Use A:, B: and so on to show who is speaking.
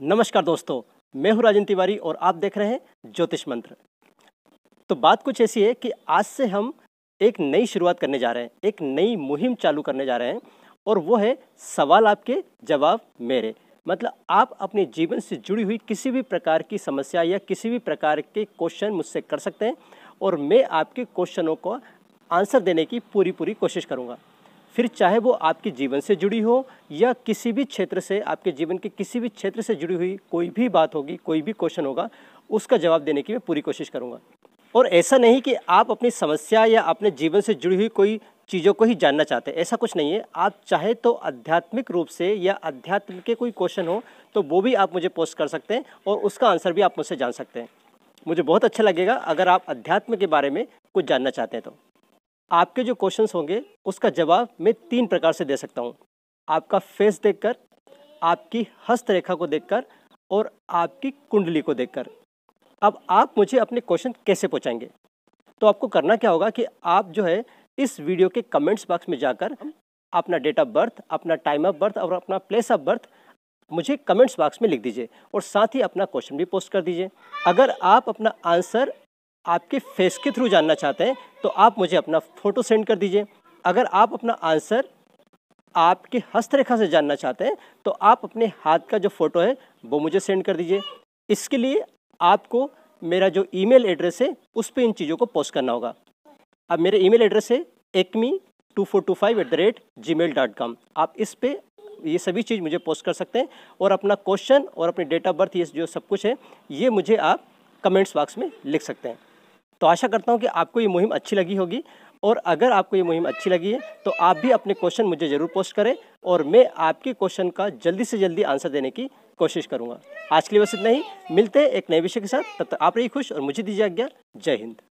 A: नमस्कार दोस्तों मैं हूं राजन तिवारी और आप देख रहे हैं ज्योतिष मंत्र तो बात कुछ ऐसी है कि आज से हम एक नई शुरुआत करने जा रहे हैं एक नई मुहिम चालू करने जा रहे हैं और वो है सवाल आपके जवाब मेरे मतलब आप अपने जीवन से जुड़ी हुई किसी भी प्रकार की समस्या या किसी भी प्रकार के क्वेश्चन मुझसे कर सकते हैं और मैं आपके क्वेश्चनों को आंसर देने की पूरी पूरी कोशिश करूँगा फिर चाहे वो आपके जीवन से जुड़ी हो या किसी भी क्षेत्र से आपके जीवन के किसी भी क्षेत्र से जुड़ी हुई कोई भी बात होगी कोई भी क्वेश्चन होगा उसका जवाब देने की मैं पूरी कोशिश करूँगा और ऐसा नहीं कि आप अपनी समस्या या अपने जीवन से जुड़ी हुई कोई चीज़ों को ही जानना चाहते हैं ऐसा कुछ नहीं है आप चाहे तो आध्यात्मिक रूप से या अध्यात्म के कोई क्वेश्चन हो तो वो भी आप मुझे पोस्ट कर सकते हैं और उसका आंसर भी आप मुझसे जान सकते हैं मुझे बहुत अच्छा लगेगा अगर आप अध्यात्म के बारे में कुछ जानना चाहते हैं तो आपके जो क्वेश्चन होंगे उसका जवाब मैं तीन प्रकार से दे सकता हूँ आपका फेस देखकर आपकी हस्तरेखा को को देखकर और आपकी कुंडली को देखकर अब आप मुझे अपने क्वेश्चन कैसे पहुँचाएंगे तो आपको करना क्या होगा कि आप जो है इस वीडियो के कमेंट्स बॉक्स में जाकर अपना डेट ऑफ बर्थ अपना टाइम ऑफ बर्थ और अपना प्लेस ऑफ बर्थ मुझे कमेंट्स बॉक्स में लिख दीजिए और साथ ही अपना क्वेश्चन भी पोस्ट कर दीजिए अगर आप अपना आंसर आपके फेस के थ्रू जानना चाहते हैं तो आप मुझे अपना फ़ोटो सेंड कर दीजिए अगर आप अपना आंसर आपके हस्तरेखा से जानना चाहते हैं तो आप अपने हाथ का जो फ़ोटो है वो मुझे सेंड कर दीजिए इसके लिए आपको मेरा जो ईमेल एड्रेस है उस पर इन चीज़ों को पोस्ट करना होगा अब मेरे ईमेल एड्रेस है acme two four two five at the rate Gmail dot com आप इस पर ये सभी चीज़ मुझे पोस्ट कर सकते हैं और अपना क्वेश्चन और अपनी डेट ऑफ बर्थ ये जो सब कुछ है ये मुझे आप कमेंट्स बॉक्स में लिख सकते हैं तो आशा करता हूँ कि आपको ये मुहिम अच्छी लगी होगी और अगर आपको ये मुहिम अच्छी लगी है तो आप भी अपने क्वेश्चन मुझे ज़रूर पोस्ट करें और मैं आपके क्वेश्चन का जल्दी से जल्दी आंसर देने की कोशिश करूँगा आज के लिए बस इतना ही मिलते हैं एक नए विषय के साथ तब तक आप रही खुश और मुझे दीजिए आज्ञा जय हिंद